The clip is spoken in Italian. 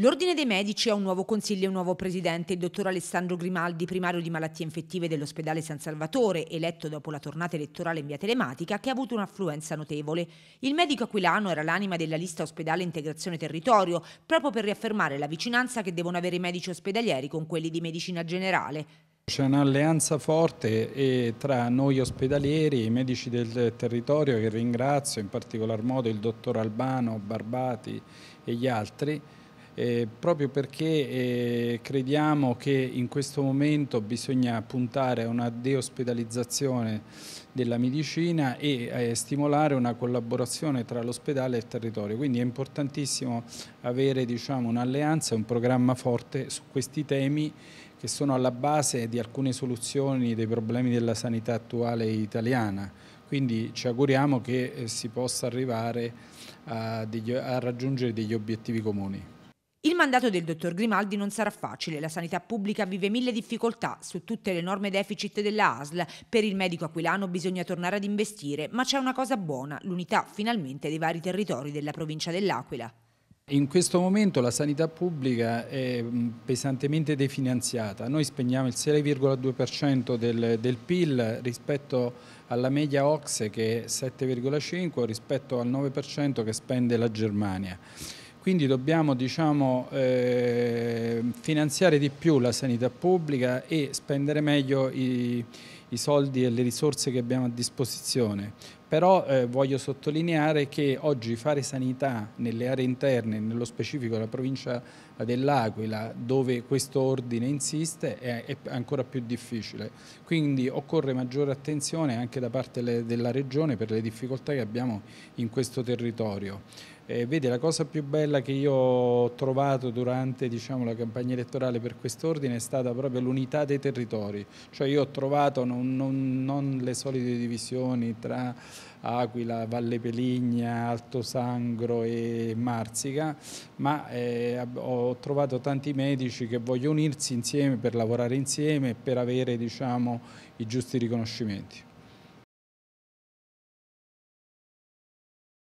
L'Ordine dei Medici ha un nuovo consiglio e un nuovo presidente, il dottor Alessandro Grimaldi, primario di malattie infettive dell'ospedale San Salvatore, eletto dopo la tornata elettorale in via telematica, che ha avuto un'affluenza notevole. Il medico aquilano era l'anima della lista ospedale integrazione territorio, proprio per riaffermare la vicinanza che devono avere i medici ospedalieri con quelli di medicina generale. C'è un'alleanza forte tra noi ospedalieri, i medici del territorio che ringrazio, in particolar modo il dottor Albano, Barbati e gli altri, eh, proprio perché eh, crediamo che in questo momento bisogna puntare a una deospedalizzazione della medicina e eh, stimolare una collaborazione tra l'ospedale e il territorio. Quindi è importantissimo avere diciamo, un'alleanza, un programma forte su questi temi che sono alla base di alcune soluzioni dei problemi della sanità attuale italiana. Quindi ci auguriamo che eh, si possa arrivare a, degli, a raggiungere degli obiettivi comuni. Il mandato del dottor Grimaldi non sarà facile, la sanità pubblica vive mille difficoltà su tutte le norme deficit della ASL, per il medico aquilano bisogna tornare ad investire, ma c'è una cosa buona, l'unità finalmente dei vari territori della provincia dell'Aquila. In questo momento la sanità pubblica è mm, pesantemente definanziata, noi spegniamo il 6,2% del, del, PIL rispetto alla media OXE che è 7,5% rispetto al 9% che spende la Germania quindi dobbiamo diciamo, eh, finanziare di più la sanità pubblica e spendere meglio i i soldi e le risorse che abbiamo a disposizione, però eh, voglio sottolineare che oggi fare sanità nelle aree interne, nello specifico la provincia dell'Aquila, dove questo ordine insiste, è, è, ancora più difficile. Quindi occorre maggiore attenzione anche da parte le, della Regione per le difficoltà che abbiamo in questo territorio. Eh, vede, la cosa più bella che io ho trovato durante diciamo, la campagna elettorale per quest'ordine è stata proprio l'unità dei territori. Cioè io ho trovato non, non, non le solite divisioni tra Aquila, Valle Peligna, Alto Sangro e Marsica, ma eh, ho trovato tanti medici che vogliono unirsi insieme per lavorare insieme e per avere diciamo, i giusti riconoscimenti.